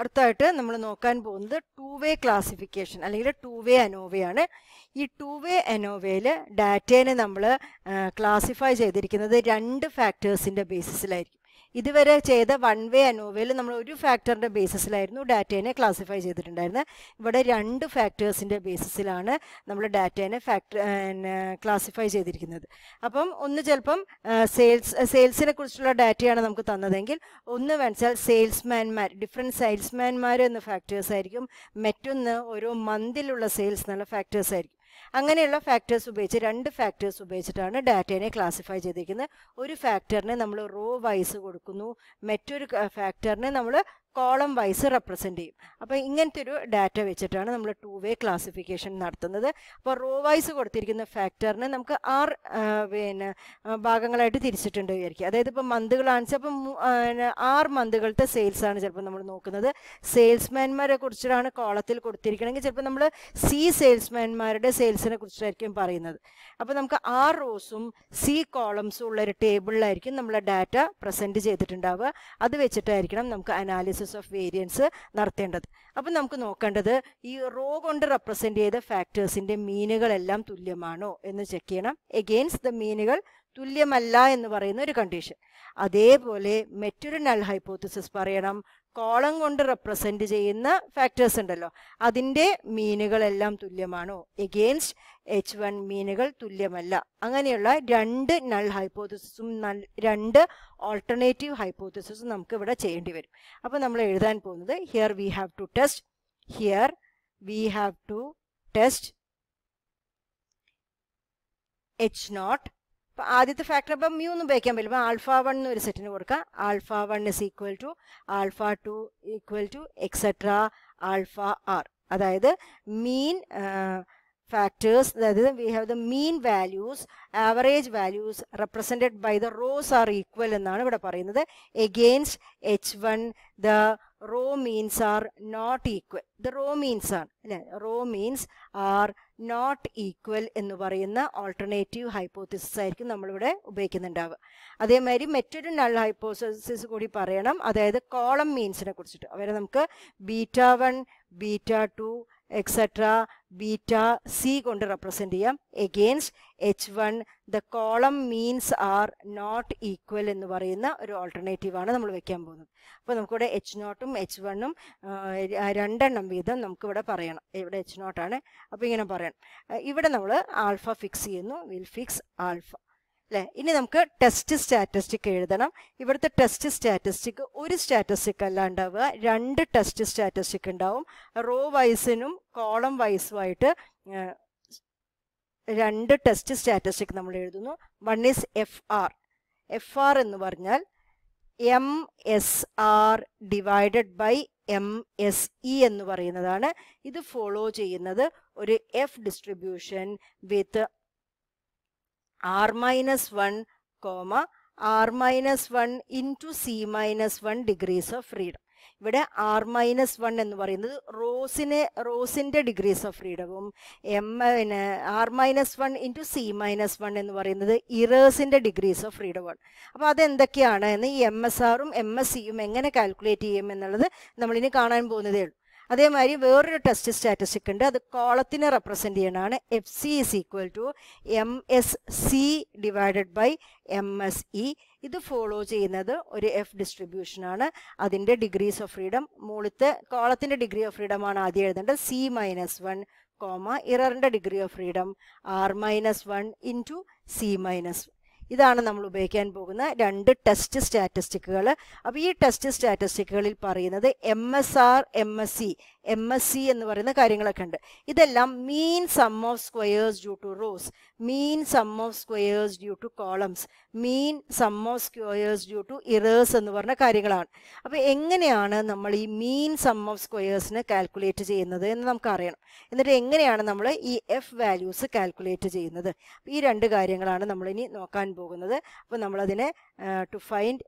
അടുത്തായിട്ട് നമ്മൾ നോക്കാൻ പോകുന്നത് ടു വേ ക്ലാസിഫിക്കേഷൻ അല്ലെങ്കിൽ ടു വേ അനോവയാണ് ഈ ടു വേ അനോവയിൽ ഡാറ്റേനെ നമ്മൾ ക്ലാസിഫൈ ചെയ്തിരിക്കുന്നത് രണ്ട് ഫാക്ടേഴ്സിൻ്റെ ബേസിസിലായിരിക്കും ഇതുവരെ ചെയ്ത വൺ വേ അനോവയിൽ നമ്മൾ ഒരു ഫാക്ടറിൻ്റെ ബേസിസിലായിരുന്നു ഡാറ്റേനെ ക്ലാസിഫൈ ചെയ്തിട്ടുണ്ടായിരുന്നത് ഇവിടെ രണ്ട് ഫാക്ടേഴ്സിൻ്റെ ബേസിസിലാണ് നമ്മൾ ഡാറ്റേനെ ഫാക്ടർ ക്ലാസിഫൈ ചെയ്തിരിക്കുന്നത് അപ്പം ഒന്ന് ചിലപ്പം സെയിൽസ് സെയിൽസിനെ കുറിച്ചുള്ള ഡാറ്റയാണ് നമുക്ക് തന്നതെങ്കിൽ ഒന്ന് വെച്ചാൽ സെയിൽസ്മാൻമാർ ഡിഫറെൻറ്റ് സെയിൽസ്മാൻമാർ എന്ന ഫാക്ടേഴ്സ് ആയിരിക്കും മറ്റൊന്ന് ഓരോ മന്തിലുള്ള സെയിൽസ് എന്നുള്ള ഫാക്ടേഴ്സ് ആയിരിക്കും അങ്ങനെയുള്ള ഫാക്ടേഴ്സ് ഉപയോഗിച്ച് രണ്ട് ഫാക്ടേഴ്സ് ഉപയോഗിച്ചിട്ടാണ് ഡാറ്റേനെ ക്ലാസിഫൈ ചെയ്തിരിക്കുന്നത് ഒരു ഫാക്ടറിനെ നമ്മൾ റോ വൈസ് കൊടുക്കുന്നു മറ്റൊരു ഫാക്ടറിനെ നമ്മൾ കോളം വൈസ് റെപ്രസെൻ്റ് ചെയ്യും അപ്പോൾ ഇങ്ങനത്തെ ഒരു ഡാറ്റ വെച്ചിട്ടാണ് നമ്മൾ ടു വേ ക്ലാസിഫിക്കേഷൻ നടത്തുന്നത് അപ്പോൾ റോ വൈസ് കൊടുത്തിരിക്കുന്ന ഫാക്ടറിനെ നമുക്ക് ആറ് പിന്നെ ഭാഗങ്ങളായിട്ട് തിരിച്ചിട്ടുണ്ട് വിചാരിക്കുക അതായത് ഇപ്പോൾ മന്തുകൾ വെച്ചാൽ അപ്പം ആറ് മന്തുകളുടെ സെയിൽസാണ് ചിലപ്പോൾ നമ്മൾ നോക്കുന്നത് സെയിൽസ്മാൻമാരെ കുറിച്ചിട്ടാണ് കോളത്തിൽ കൊടുത്തിരിക്കണമെങ്കിൽ ചിലപ്പോൾ നമ്മൾ സി സെയിൽസ്മാൻമാരുടെ സെയിൽസിനെ കുറിച്ചിട്ടായിരിക്കും പറയുന്നത് അപ്പോൾ നമുക്ക് ആർ റോസും സി കോളംസും ഉള്ള ഒരു ടേബിളിലായിരിക്കും നമ്മൾ ഡാറ്റ പ്രസൻറ്റ് ചെയ്തിട്ടുണ്ടാവുക അത് വെച്ചിട്ടായിരിക്കണം നമുക്ക് അനാലിസിസ് അനാലിസിസ് ഓഫ് വേരിയൻസ് നടത്തേണ്ടത് അപ്പം നമുക്ക് നോക്കേണ്ടത് ഈ റോ കൊണ്ട് റെപ്രസെൻ്റ് ചെയ്ത ഫാക്ടേഴ്സിൻ്റെ മീനുകളെല്ലാം തുല്യമാണോ എന്ന് ചെക്ക് ചെയ്യണം എഗെയിൻസ്റ്റ് ദ മീനുകൾ തുല്യമല്ല എന്ന് പറയുന്ന ഒരു കണ്ടീഷൻ അതേപോലെ മെറ്റൊരു നൽ ഹൈപ്പോത്തിസിസ് പറയണം കോളം കൊണ്ട് റെപ്രസെൻറ്റ് ചെയ്യുന്ന ഫാക്ടേഴ്സ് ഉണ്ടല്ലോ അതിൻ്റെ മീനുകളെല്ലാം തുല്യമാണോ എഗെയിൻസ്റ്റ് എച്ച് വൺ മീനുകൾ തുല്യമല്ല അങ്ങനെയുള്ള രണ്ട് നൾ ഹൈപ്പോത്തസിസും രണ്ട് ഓൾട്ടർനേറ്റീവ് ഹൈപ്പോത്തസിസും നമുക്ക് ഇവിടെ ചെയ്യേണ്ടി വരും അപ്പോൾ നമ്മൾ എഴുതാൻ പോകുന്നത് here we have to test here we have to test H naught അപ്പം ആദ്യത്തെ ഫാക്ടർ അപ്പം മ്യൂ ഒന്നും ഉപയോഗിക്കാൻ പറ്റില്ല അപ്പം ആൽഫ വൺ ഒരു സെറ്റിന് കൊടുക്കുക alpha one is equal to alpha two equal to etcetera alpha R അതായത് mean factors that is we have the mean values average values represented by the rows are equal എന്നാണ് ഇവിടെ പറയുന്നത് against h1 the row means are not equal the row means are അല്ലെ row means are not equal എന്ന് പറയുന്ന alternative hypothesis ആയിരിക്കും നമ്മളിവിടെ ഉപയോഗിക്കുന്നുണ്ടാവുക അതേമാതിരി മറ്റൊരു നൾ ഹൈപ്പോസിസ് കൂടി പറയണം അതായത് കോളം മീൻസിനെ കുറിച്ചിട്ട് അവരെ നമുക്ക് beta one beta two etcetera beta C കൊണ്ട് റെപ്രസെന്റ് ചെയ്യാം against H one the column means are not equal എന്ന് പറയുന്ന ഒരു ആണ് നമ്മൾ വെക്കാൻ പോകുന്നത് അപ്പോൾ നമുക്കിവിടെ എച്ച് നോട്ടും എച്ച് വണ്ണും രണ്ടെണ്ണം വീതം നമുക്കിവിടെ പറയണം ഇവിടെ എച്ച് നോട്ടാണ് അപ്പോൾ ഇങ്ങനെ പറയണം ഇവിടെ നമ്മൾ ആൽഫ ഫിക്സ് ചെയ്യുന്നു വിൽ ഫിക്സ് ആൽഫ അല്ലേ ഇനി നമുക്ക് ടെസ്റ്റ് സ്റ്റാറ്റിസ്റ്റിക് എഴുതണം ഇവിടുത്തെ ടെസ്റ്റ് സ്റ്റാറ്റിസ്റ്റിക് ഒരു സ്റ്റാറ്റിസ്റ്റിക് അല്ല ഉണ്ടാവുക രണ്ട് ടെസ്റ്റ് സ്റ്റാറ്റിസ്റ്റിക് ഉണ്ടാവും റോ വൈസിനും കോളം വൈസുമായിട്ട് രണ്ട് ടെസ്റ്റ് സ്റ്റാറ്റിസ്റ്റിക് നമ്മൾ എഴുതുന്നു one is F R F R എന്ന് പറഞ്ഞാൽ M S R divided by M S E എന്ന് പറയുന്നതാണ് ഇത് ഫോളോ ചെയ്യുന്നത് ഒരു F distribution with r minus 1 comma r minus 1 into c minus 1 degrees of freedom ഇവിടെ ആർ മൈനസ് വൺ എന്ന് പറയുന്നത് റോസിനെ റോസിൻ്റെ ഡിഗ്രീസ് ഓഫ് ഫ്രീഡവും എം പിന്നെ R minus one into C minus one എന്ന് പറയുന്നത് ഇറേഴ്സിൻ്റെ ഡിഗ്രീസ് ഓഫ് ഫ്രീഡമാണ് അപ്പോൾ അതെന്തൊക്കെയാണ് എന്ന് ഈ എം എസ് ആറും എം എസ് സിയും എങ്ങനെ കാൽക്കുലേറ്റ് ചെയ്യും എന്നുള്ളത് നമ്മളിനി കാണാൻ പോകുന്നതേ ഉള്ളൂ അതേമാതിരി വേറൊരു ടെസ്റ്റ് സ്റ്റാറ്റിസ്റ്റിക് ഉണ്ട് അത് കോളത്തിനെ റെപ്രസെൻ്റ് ചെയ്യണതാണ് F C is equal to M S C divided by M S E ഇത് ഫോളോ ചെയ്യുന്നത് ഒരു എഫ് ഡിസ്ട്രിബ്യൂഷനാണ് അതിൻ്റെ ഡിഗ്രീസ് ഓഫ് ഫ്രീഡം മുകളിലത്തെ കോളത്തിൻ്റെ ഡിഗ്രി ഓഫ് ഫ്രീഡം ആണ് ആദ്യം എഴുതേണ്ടത് സി മൈനസ് വൺ കോമ ഇററിൻ്റെ degree of freedom R minus one into C minus ഇതാണ് നമ്മൾ ഉപയോഗിക്കാൻ പോകുന്ന രണ്ട് ടെസ്റ്റ് സ്റ്റാറ്റിസ്റ്റിക്കുകൾ അപ്പോൾ ഈ ടെസ്റ്റ് സ്റ്റാറ്റിസ്റ്റിക്കുകളിൽ പറയുന്നത് M S R M S C M S C എന്ന് പറയുന്ന കാര്യങ്ങളൊക്കെ ഉണ്ട് ഇതെല്ലാം mean sum of squares due to rows mean sum of squares due to columns mean sum of squares due to errors എന്ന് പറഞ്ഞ കാര്യങ്ങളാണ് അപ്പോൾ എങ്ങനെയാണ് നമ്മൾ ഈ മീൻ സം ഓഫ് സ്ക്വയേഴ്സിന് കാൽക്കുലേറ്റ് ചെയ്യുന്നത് എന്ന് നമുക്ക് അറിയണം എന്നിട്ട് എങ്ങനെയാണ് നമ്മൾ ഈ എഫ് വാല്യൂസ് കാൽക്കുലേറ്റ് ചെയ്യുന്നത് ഈ രണ്ട് കാര്യങ്ങളാണ് നമ്മളിനി നോക്കാൻ പോകുന്നത് അപ്പോൾ നമ്മളതിനെ to find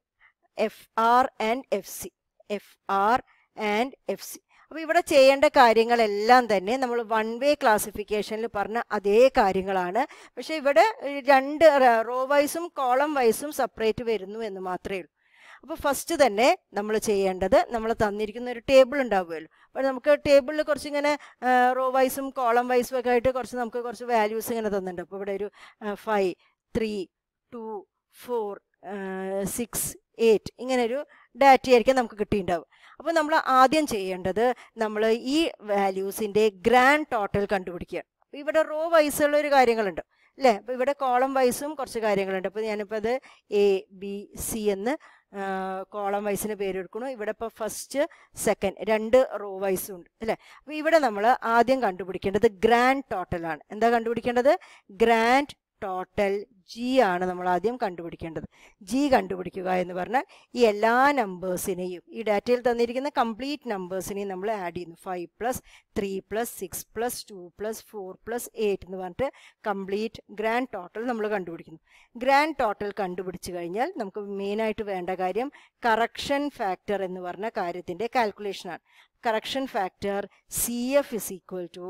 F R and F C F R and F C അപ്പോൾ ഇവിടെ ചെയ്യേണ്ട കാര്യങ്ങളെല്ലാം തന്നെ നമ്മൾ വൺ വേ ക്ലാസിഫിക്കേഷനിൽ പറഞ്ഞ അതേ കാര്യങ്ങളാണ് പക്ഷേ ഇവിടെ രണ്ട് റോ വൈസും കോളം വൈസും സെപ്പറേറ്റ് വരുന്നു എന്ന് മാത്രമേ ഉള്ളൂ അപ്പോൾ ഫസ്റ്റ് തന്നെ നമ്മൾ ചെയ്യേണ്ടത് നമ്മൾ തന്നിരിക്കുന്ന ഒരു ടേബിൾ ഉണ്ടാവുമല്ലോ അപ്പോൾ നമുക്ക് ടേബിളിൽ കുറച്ചിങ്ങനെ റോ വൈസും കോളം വൈസും ഒക്കെ ആയിട്ട് കുറച്ച് നമുക്ക് കുറച്ച് വാല്യൂസ് ഇങ്ങനെ തന്നിട്ടുണ്ട് അപ്പോൾ ഇവിടെ ഒരു five three two four six eight ഇങ്ങനെ ഒരു ഡാറ്റയായിരിക്കും നമുക്ക് കിട്ടിയിട്ടുണ്ടാവും അപ്പോൾ നമ്മൾ ആദ്യം ചെയ്യേണ്ടത് നമ്മൾ ഈ വാല്യൂസിൻ്റെ ഗ്രാൻഡ് ടോട്ടൽ കണ്ടുപിടിക്കുക ഇവിടെ റോ വൈസുള്ള ഒരു കാര്യങ്ങളുണ്ട് അല്ലേ അപ്പോൾ ഇവിടെ കോളം വൈസും കുറച്ച് കാര്യങ്ങളുണ്ട് അപ്പോൾ ഞാനിപ്പോൾ അത് എ ബി സി എന്ന് കോളം വൈസിന് പേരെടുക്കണം ഇവിടെ ഇപ്പോൾ ഫസ്റ്റ് സെക്കൻഡ് രണ്ട് റോ വൈസും ഉണ്ട് അല്ലേ അപ്പോൾ ഇവിടെ നമ്മൾ ആദ്യം കണ്ടുപിടിക്കേണ്ടത് ഗ്രാൻഡ് ടോട്ടലാണ് എന്താ കണ്ടുപിടിക്കേണ്ടത് ഗ്രാൻഡ് ടോട്ടൽ ജി ആണ് നമ്മൾ ആദ്യം കണ്ടുപിടിക്കേണ്ടത് ജി കണ്ടുപിടിക്കുക എന്ന് പറഞ്ഞാൽ ഈ എല്ലാ നമ്പേഴ്സിനെയും ഈ ഡാറ്റയിൽ തന്നിരിക്കുന്ന കംപ്ലീറ്റ് നമ്പേഴ്സിനെയും നമ്മൾ ആഡ് ചെയ്യുന്നു five plus three plus six plus two plus four plus eight എന്ന് പറഞ്ഞിട്ട് കംപ്ലീറ്റ് ഗ്രാൻഡ് ടോട്ടൽ നമ്മൾ കണ്ടുപിടിക്കുന്നു ഗ്രാൻഡ് ടോട്ടൽ കണ്ടുപിടിച്ച് കഴിഞ്ഞാൽ നമുക്ക് മെയിനായിട്ട് വേണ്ട കാര്യം കറക്ഷൻ ഫാക്ടർ എന്ന് പറഞ്ഞ കാര്യത്തിൻ്റെ കാൽക്കുലേഷനാണ് correction factor C F is equal to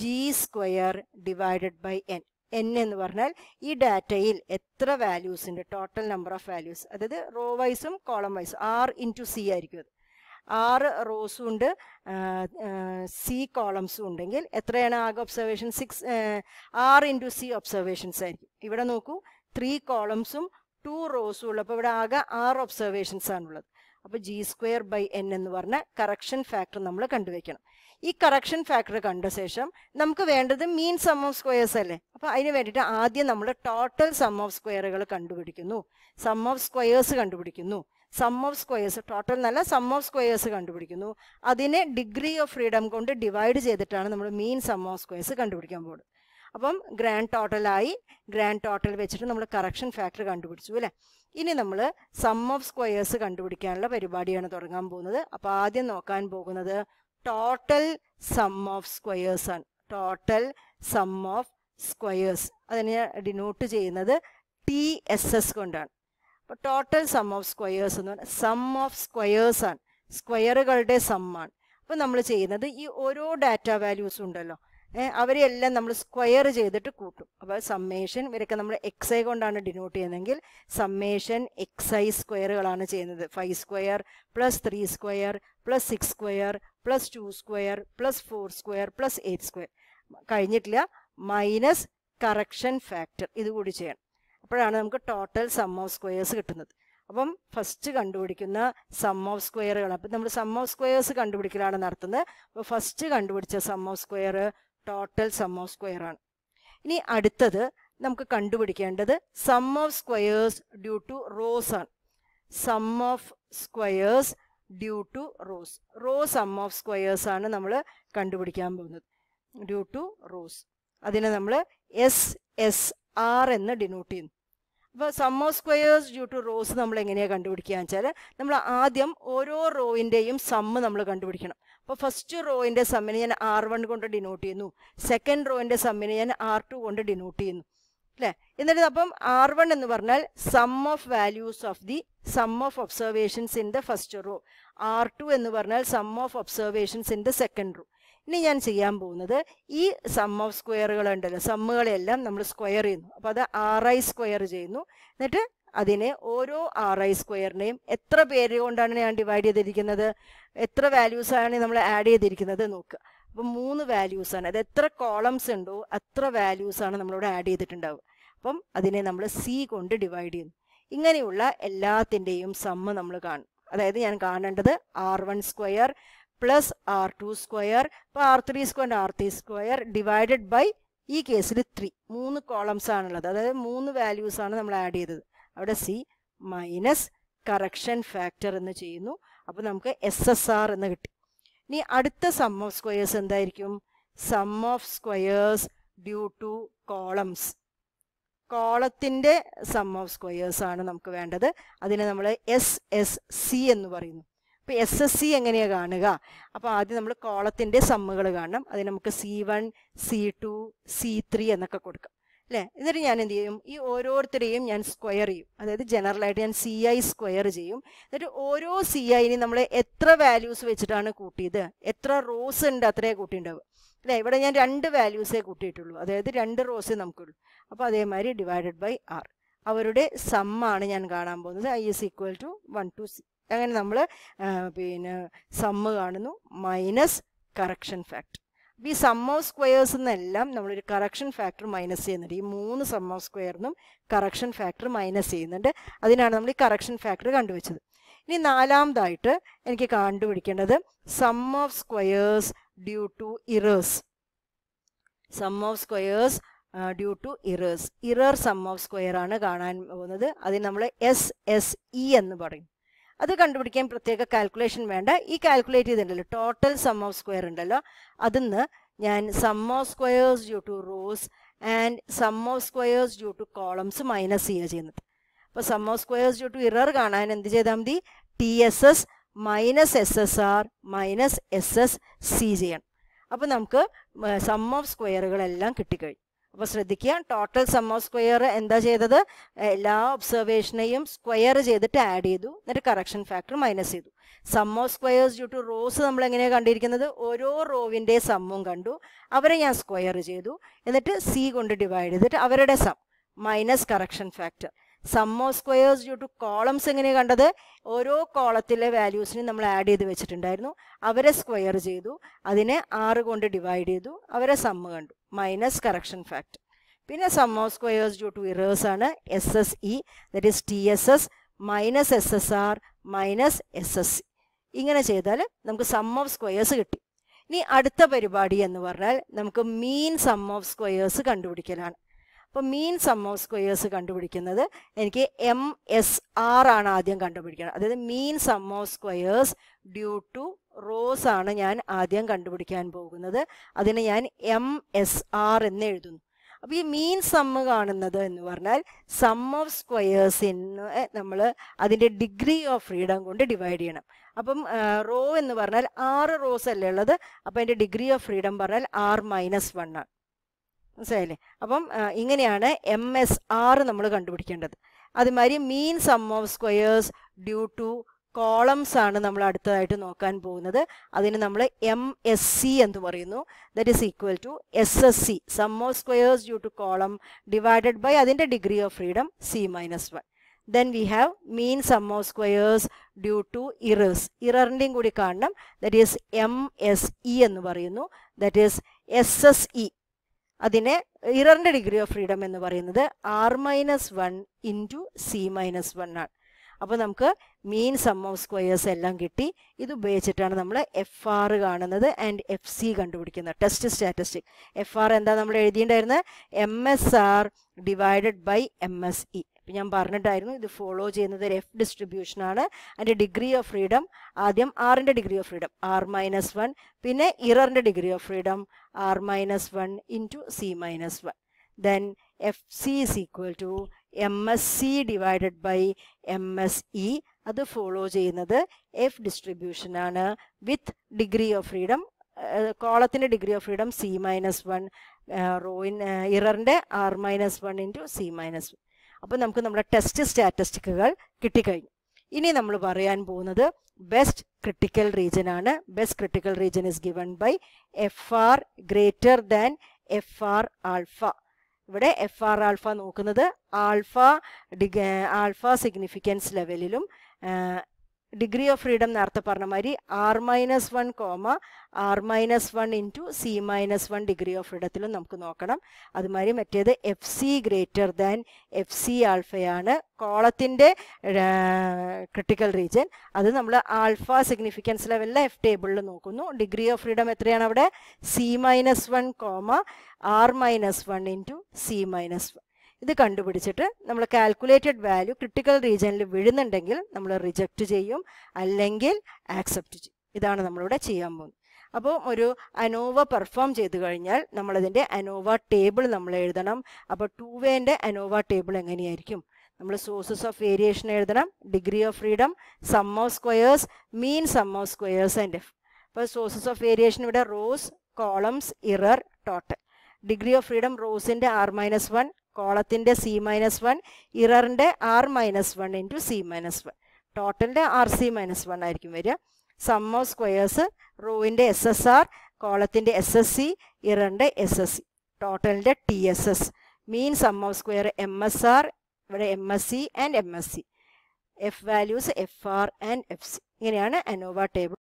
G square divided by N N എന്ന് പറഞ്ഞാൽ ഈ ഡാറ്റയിൽ എത്ര വാല്യൂസ് ഉണ്ട് ടോട്ടൽ നമ്പർ ഓഫ് വാല്യൂസ് അതായത് റോ വൈസും കോളം വൈസും ആർ ഇൻറ്റു സി ആയിരിക്കും അത് ആറ് റോസും ഉണ്ട് സി കോളംസും ഉണ്ടെങ്കിൽ എത്രയാണ് ആകെ observation six R into C observations ആയിരിക്കും ഇവിടെ നോക്കൂ ത്രീ കോളംസും ടു റോസും ഉള്ളപ്പോൾ ഇവിടെ ആകെ ആറ് ഒബ്സർവേഷൻസ് ആണുള്ളത് അപ്പോൾ ജി സ്ക്വയർ ബൈ എൻ എന്ന് പറഞ്ഞ കറക്ഷൻ ഫാക്ടർ നമ്മൾ കണ്ടുവെക്കണം ഈ കറക്ഷൻ ഫാക്ടർ കണ്ട ശേഷം നമുക്ക് വേണ്ടത് മീൻ സം ഓഫ് സ്ക്വയേഴ്സ് അല്ലേ അപ്പോൾ അതിന് വേണ്ടിയിട്ട് ആദ്യം നമ്മൾ ടോട്ടൽ സം ഓഫ് സ്ക്വയറുകൾ കണ്ടുപിടിക്കുന്നു സം ഓഫ് സ്ക്വയേഴ്സ് കണ്ടുപിടിക്കുന്നു സം ഓഫ് സ്ക്വയേഴ്സ് ടോട്ടൽ നല്ല സം ഓഫ് സ്ക്വയേഴ്സ് കണ്ടുപിടിക്കുന്നു അതിനെ ഡിഗ്രി ഓഫ് ഫ്രീഡം കൊണ്ട് ഡിവൈഡ് ചെയ്തിട്ടാണ് നമ്മൾ മീൻ സം ഓഫ് സ്ക്വയേഴ്സ് കണ്ടുപിടിക്കാൻ പോകുന്നത് അപ്പം ഗ്രാൻഡ് ടോട്ടലായി ഗ്രാൻഡ് ടോട്ടൽ വെച്ചിട്ട് നമ്മൾ കറക്ഷൻ ഫാക്ടർ കണ്ടുപിടിച്ചു അല്ലേ ഇനി നമ്മൾ സം ഓഫ് സ്ക്വയേഴ്സ് കണ്ടുപിടിക്കാനുള്ള പരിപാടിയാണ് തുടങ്ങാൻ പോകുന്നത് അപ്പോൾ ആദ്യം നോക്കാൻ പോകുന്നത് ടോട്ടൽ സം ഓഫ് സ്ക്വയേഴ്സ് ആണ് ടോട്ടൽ സം ഓഫ് സ്ക്വയേഴ്സ് അതിനെ ഡിനോട്ട് ചെയ്യുന്നത് ടി എസ് എസ് കൊണ്ടാണ് അപ്പോൾ ടോട്ടൽ സം ഓഫ് സ്ക്വയേഴ്സ് എന്ന് പറഞ്ഞാൽ സം ഓഫ് സ്ക്വയേഴ്സ് ആണ് സ്ക്വയറുകളുടെ സം ആണ് അപ്പോൾ നമ്മൾ ചെയ്യുന്നത് ഈ ഓരോ ഡാറ്റ വാല്യൂസ് ഉണ്ടല്ലോ അവരെയെല്ലാം നമ്മൾ സ്ക്വയർ ചെയ്തിട്ട് കൂട്ടും അപ്പോൾ സമ്മേഷൻ ഇവരൊക്കെ നമ്മൾ എക്സ് ഐ കൊണ്ടാണ് ഡിനോട്ട് ചെയ്യുന്നതെങ്കിൽ സമ്മേഷൻ എക്സ് ഐ സ്ക്വയറുകളാണ് ചെയ്യുന്നത് five square plus three square plus six square plus two square plus four square plus eight square കഴിഞ്ഞിട്ടില്ല മൈനസ് കറക്ഷൻ ഫാക്ടർ ഇതുകൂടി ചെയ്യണം അപ്പോഴാണ് നമുക്ക് ടോട്ടൽ സം ഓഫ് സ്ക്വയേഴ്സ് കിട്ടുന്നത് അപ്പം ഫസ്റ്റ് കണ്ടുപിടിക്കുന്ന സം ഓഫ് സ്ക്വയറുകൾ അപ്പം നമ്മൾ സം ഓഫ് സ്ക്വയേഴ്സ് കണ്ടുപിടിക്കലാണ് നടത്തുന്നത് അപ്പോൾ ഫസ്റ്റ് കണ്ടുപിടിച്ച sum of square total sum of square ആണ് ഇനി അടുത്തത് നമുക്ക് കണ്ടുപിടിക്കേണ്ടത് sum of squares due to rows ആണ് sum of squares due to rows row sum of squares ആണ് നമ്മൾ കണ്ടുപിടിക്കാൻ പോകുന്നത് ഡ്യൂ ടു റോസ് അതിനെ നമ്മൾ എസ് എസ് ആർ എന്ന് ഡിനോട്ട് ചെയ്യുന്നു ഇപ്പോൾ sum of squares due to rows നമ്മൾ എങ്ങനെയാണ് കണ്ടുപിടിക്കുക വെച്ചാൽ നമ്മൾ ആദ്യം ഓരോ റോയിൻ്റെയും സമ്മ് നമ്മൾ കണ്ടുപിടിക്കണം അപ്പോൾ ഫസ്റ്റ് റോയിൻ്റെ സമ്മിനെ ഞാൻ ആർ വൺ കൊണ്ട് ഡിനോട്ട് ചെയ്യുന്നു സെക്കൻഡ് റോയിൻ്റെ സമ്മിനെ ഞാൻ ആർ ടു കൊണ്ട് ഡിനോട്ട് ചെയ്യുന്നു അല്ലേ എന്നിട്ട് അപ്പം ആർ വൺ എന്ന് പറഞ്ഞാൽ sum of values of the sum of observations in the first row R two എന്ന് പറഞ്ഞാൽ sum of observations in the second row ഇനി ഞാൻ ചെയ്യാൻ പോകുന്നത് ഈ സം ഓഫ് സ്ക്വയറുകൾ ഉണ്ടല്ലോ സമ്മുകളെല്ലാം നമ്മൾ സ്ക്വയർ ചെയ്യുന്നു അപ്പോൾ അത് ആർ ഐ സ്ക്വയർ ചെയ്യുന്നു എന്നിട്ട് അതിനെ ഓരോ ആർ ഐ സ്ക്വയറിനെയും എത്ര പേര് കൊണ്ടാണ് ഞാൻ ഡിവൈഡ് ചെയ്തിരിക്കുന്നത് എത്ര വാല്യൂസാണ് നമ്മൾ ആഡ് ചെയ്തിരിക്കുന്നത് നോക്കുക അപ്പം മൂന്ന് വാല്യൂസാണ് അത് എത്ര കോളംസ് ഉണ്ടോ അത്ര വാല്യൂസാണ് നമ്മളിവിടെ ആഡ് ചെയ്തിട്ടുണ്ടാവുക അപ്പം അതിനെ നമ്മൾ സി കൊണ്ട് ഡിവൈഡ് ചെയ്യുന്നു ഇങ്ങനെയുള്ള എല്ലാത്തിൻ്റെയും സമ്മ് നമ്മൾ കാണും അതായത് ഞാൻ കാണേണ്ടത് R one square plus R two square ഇപ്പൊ R three square R three square divided by ഈ കേസിൽ ത്രീ മൂന്ന് കോളംസ് ആണുള്ളത് അതായത് മൂന്ന് വാല്യൂസ് ആണ് നമ്മൾ ആഡ് ചെയ്തത് അവിടെ സി മൈനസ് കറക്ഷൻ ഫാക്ടർ എന്ന് ചെയ്യുന്നു അപ്പൊ നമുക്ക് എസ് എസ് ആർ എന്ന് കിട്ടി ഇനി അടുത്ത സം ഓഫ് സ്ക്വയേഴ്സ് എന്തായിരിക്കും sum of squares due to columns കോളത്തിന്റെ സം ഓഫ് സ്ക്വയേഴ്സ് ആണ് നമുക്ക് വേണ്ടത് അതിനെ നമ്മൾ എസ് എസ് സി എന്ന് പറയുന്നു ഇപ്പം എസ് എസ് സി എങ്ങനെയാണ് കാണുക അപ്പോൾ ആദ്യം നമ്മൾ കോളത്തിൻ്റെ സമ്മുകൾ കാണണം അത് നമുക്ക് C one C two C three എന്നൊക്കെ കൊടുക്കാം അല്ലേ എന്നിട്ട് ഞാൻ എന്ത് ചെയ്യും ഈ ഓരോരുത്തരെയും ഞാൻ സ്ക്വയർ ചെയ്യും അതായത് ജനറലായിട്ട് ഞാൻ സി ഐ സ്ക്വയർ ചെയ്യും എന്നിട്ട് ഓരോ സി ഐനെയും നമ്മൾ എത്ര വാല്യൂസ് വെച്ചിട്ടാണ് കൂട്ടിയത് എത്ര റോസ് ഉണ്ട് അത്രയേ കൂട്ടിയിട്ടുണ്ടാവും അല്ലേ ഇവിടെ ഞാൻ രണ്ട് വാല്യൂസേ കൂട്ടിയിട്ടുള്ളൂ അതായത് രണ്ട് റോസേ നമുക്കുള്ളൂ അപ്പോൾ അതേമാതിരി ഡിവൈഡഡ് ബൈ ആർ അവരുടെ സമ്മാണ് ഞാൻ കാണാൻ പോകുന്നത് I is equal to one two അങ്ങനെ നമ്മൾ പിന്നെ സമ്മ് കാണുന്നു മൈനസ് കറക്ഷൻ ഫാക്ടർ അപ്പോൾ ഈ സം ഓഫ് സ്ക്വയേഴ്സ് എന്നെല്ലാം നമ്മളൊരു കറക്ഷൻ ഫാക്ടർ മൈനസ് ചെയ്യുന്നുണ്ട് ഈ മൂന്ന് സം ഓഫ് സ്ക്വയറിനും കറക്ഷൻ ഫാക്ടർ മൈനസ് ചെയ്യുന്നുണ്ട് അതിനാണ് നമ്മൾ ഈ കറക്ഷൻ ഫാക്ടർ കണ്ടുവച്ചത് ഇനി നാലാമതായിട്ട് എനിക്ക് കണ്ടുപിടിക്കേണ്ടത് sum of squares due to errors sum of squares due to errors error sum of square ആണ് കാണാൻ പോകുന്നത് അതിന് നമ്മൾ എസ് എസ് ഇ e എന്ന് പറയും അത് കണ്ടുപിടിക്കാൻ പ്രത്യേക കാൽക്കുലേഷൻ വേണ്ട ഈ കാൽക്കുലേറ്റ് ചെയ്തിട്ടുണ്ടല്ലോ ടോട്ടൽ സം ഓഫ് സ്ക്വയർ ഉണ്ടല്ലോ അതിന്ന് ഞാൻ sum of squares due to rows and sum of squares due to columns minus ചെയ്യുക ചെയ്യുന്നത് അപ്പോൾ sum of squares due to error കാണാൻ എന്ത് ചെയ്താൽ മതി T S S minus S S R minus S S C ചെയ്യണം അപ്പോൾ നമുക്ക് സം ഓഫ് സ്ക്വയറുകളെല്ലാം കിട്ടിക്കഴിഞ്ഞു അപ്പോൾ ശ്രദ്ധിക്കുക ടോട്ടൽ സം ഓഫ് സ്ക്വയർ എന്താ ചെയ്തത് എല്ലാ ഒബ്സർവേഷനെയും സ്ക്വയർ ചെയ്തിട്ട് ആഡ് ചെയ്തു എന്നിട്ട് കറക്ഷൻ ഫാക്ടർ മൈനസ് ചെയ്തു sum of squares due to rows നമ്മൾ എങ്ങനെയാണ് കണ്ടിരിക്കുന്നത് ഓരോ റോവിൻ്റെ സമ്മും കണ്ടു അവരെ ഞാൻ സ്ക്വയർ ചെയ്തു എന്നിട്ട് സി കൊണ്ട് ഡിവൈഡ് ചെയ്തിട്ട് അവരുടെ sum minus correction factor sum of squares due to columns എങ്ങനെ കണ്ടത് ഓരോ കോളത്തിലെ വാല്യൂസിനെ നമ്മൾ ആഡ് ചെയ്ത് വെച്ചിട്ടുണ്ടായിരുന്നു അവരെ സ്ക്വയർ ചെയ്തു അതിനെ ആറ് കൊണ്ട് ഡിവൈഡ് ചെയ്തു അവരെ സമ്മ് കണ്ടു മൈനസ് കറക്ഷൻ ഫാക്ടർ പിന്നെ sum of squares due to errors ആണ് S S E that is T S S minus S S R minus S S C ഇങ്ങനെ ചെയ്താൽ നമുക്ക് സം ഓഫ് സ്ക്വയേഴ്സ് കിട്ടി ഇനി അടുത്ത പരിപാടി എന്ന് പറഞ്ഞാൽ നമുക്ക് മീൻ സം ഓഫ് സ്ക്വയേഴ്സ് കണ്ടുപിടിക്കലാണ് അപ്പോൾ മീൻ സം ഓഫ് സ്ക്വയേഴ്സ് കണ്ടുപിടിക്കുന്നത് എനിക്ക് എം എസ് ആർ ആണ് ആദ്യം കണ്ടുപിടിക്കണം അതായത് mean sum of squares due to rows ആണ് ഞാൻ ആദ്യം കണ്ടുപിടിക്കാൻ പോകുന്നത് അതിന് ഞാൻ എം എസ് ആർ എന്ന് എഴുതുന്നു അപ്പോൾ ഈ മീൻ സമ്മ് കാണുന്നത് എന്ന് പറഞ്ഞാൽ സം ഓഫ് സ്ക്വയേഴ്സിന് നമ്മൾ അതിൻ്റെ ഡിഗ്രി ഓഫ് ഫ്രീഡം കൊണ്ട് ഡിവൈഡ് ചെയ്യണം അപ്പം റോ എന്ന് പറഞ്ഞാൽ ആറ് റോസ് അല്ലേ ഉള്ളത് അപ്പോൾ അതിൻ്റെ ഡിഗ്രി ഓഫ് ഫ്രീഡം പറഞ്ഞാൽ ആർ മൈനസ് വൺ ആണ് മനസ്സിലായില്ലേ അപ്പം ഇങ്ങനെയാണ് എം എസ് ആർ നമ്മൾ കണ്ടുപിടിക്കേണ്ടത് അതുമാതിരി mean sum of squares due to columns ആണ് നമ്മൾ അടുത്തതായിട്ട് നോക്കാൻ പോകുന്നത് അതിന് നമ്മൾ എം എസ് സി എന്ന് പറയുന്നു that is equal to S S C sum of squares due to column divided by അതിൻ്റെ degree of freedom C minus one then we have mean sum of squares due to errors ഇററിൻ്റെയും കൂടി കാണണം that is M S E എന്ന് പറയുന്നു that is S S E അതിനെ ഇറന്റെ degree of freedom എന്ന് പറയുന്നത് R minus one into C minus one ആണ് അപ്പോൾ നമുക്ക് മീൻ സം ഓഫ് സ്ക്വയേഴ്സ് എല്ലാം കിട്ടി ഇത് ഉപയോഗിച്ചിട്ടാണ് നമ്മൾ എഫ് ആർ കാണുന്നത് ആൻഡ് എഫ് സി കണ്ടുപിടിക്കുന്നത് ടെസ്റ്റ് സ്റ്റാറ്റിസ്റ്റിക് എഫ് ആർ എന്താ നമ്മൾ എഴുതിയിട്ടുണ്ടായിരുന്നത് M S R divided by M S E അപ്പം ഞാൻ പറഞ്ഞിട്ടായിരുന്നു ഇത് ഫോളോ ചെയ്യുന്നത് ഒരു എഫ് ഡിസ്ട്രിബ്യൂഷനാണ് അതിൻ്റെ ഡിഗ്രി ഓഫ് ഫ്രീഡം ആദ്യം ആറിൻ്റെ degree of freedom R minus one പിന്നെ ഇററിൻ്റെ degree of freedom R minus one into C minus one then F C is equal to M S C divided by M S E അത് follow ചെയ്യുന്നത് F ഡിസ്ട്രിബ്യൂഷനാണ് with degree of freedom കോളത്തിൻ്റെ degree of freedom C minus one റോയിൻ ഇററിൻ്റെ R minus one into C minus അപ്പോൾ നമുക്ക് നമ്മുടെ test സ്റ്റാറ്റിസ്റ്റിക്കുകൾ കിട്ടിക്കഴിഞ്ഞു ഇനി നമ്മൾ പറയാൻ പോകുന്നത് ബെസ്റ്റ് ക്രിട്ടിക്കൽ റീജൻ ആണ് best critical region is given by F R greater than F R alpha ഇവിടെ എഫ് ആർ ആൽഫ നോക്കുന്നത് ആൽഫ ആൽഫ സിഗ്നിഫിക്കൻസ് ലെവലിലും ഡിഗ്രി ഓഫ് ഫ്രീഡം നേരത്തെ പറഞ്ഞ മാതിരി R minus one comma R minus one into C minus one degree of ഫ്രീഡത്തിലും നമുക്ക് നോക്കണം അതുമാതിരി മറ്റേത് F C greater than F C ആൽഫയാണ് കോളത്തിൻ്റെ ക്രിട്ടിക്കൽ റീജിയൻ അത് നമ്മൾ ആൽഫ സിഗ്നിഫിക്കൻസ് ലെവലിൽ എഫ് ടേബിളിൽ നോക്കുന്നു ഡിഗ്രി ഓഫ് ഫ്രീഡം എത്രയാണ് അവിടെ C minus one comma R minus one into C minus one ഇത് കണ്ടുപിടിച്ചിട്ട് നമ്മൾ കാൽക്കുലേറ്റഡ് വാല്യൂ ക്രിട്ടിക്കൽ റീജിയനിൽ വിഴുന്നുണ്ടെങ്കിൽ നമ്മൾ റിജക്റ്റ് ചെയ്യും അല്ലെങ്കിൽ ആക്സെപ്റ്റ് ചെയ്യും ഇതാണ് നമ്മളിവിടെ ചെയ്യാൻ പോകുന്നത് അപ്പോൾ ഒരു അനോവ പെർഫോം ചെയ്ത് കഴിഞ്ഞാൽ നമ്മളതിൻ്റെ അനോവ ടേബിൾ നമ്മൾ എഴുതണം അപ്പോൾ ടു വേൻ്റെ അനോവ ടേബിൾ എങ്ങനെയായിരിക്കും നമ്മൾ സോഴ്സസ് ഓഫ് വേരിയേഷൻ എഴുതണം degree of freedom sum of squares mean sum of squares and F അപ്പോൾ സോഴ്സസ് ഓഫ് വേരിയേഷൻ ഇവിടെ rows columns error total degree of freedom റോസിൻ്റെ ആർ മൈനസ് വൺ കോളത്തിൻ്റെ C minus one ഇററിൻ്റെ R minus one into C minus one ടോട്ടലിൻ്റെ R C minus one ആയിരിക്കും വരിക sum of squares റൂവിൻ്റെ S S R കോളത്തിൻ്റെ S S C ഇററിൻ്റെ S S C ടോട്ടലിൻ്റെ T S S mean sum of square M S R ഇവിടെ M S C and M S C F values F R and F C ഇങ്ങനെയാണ് ANOVA table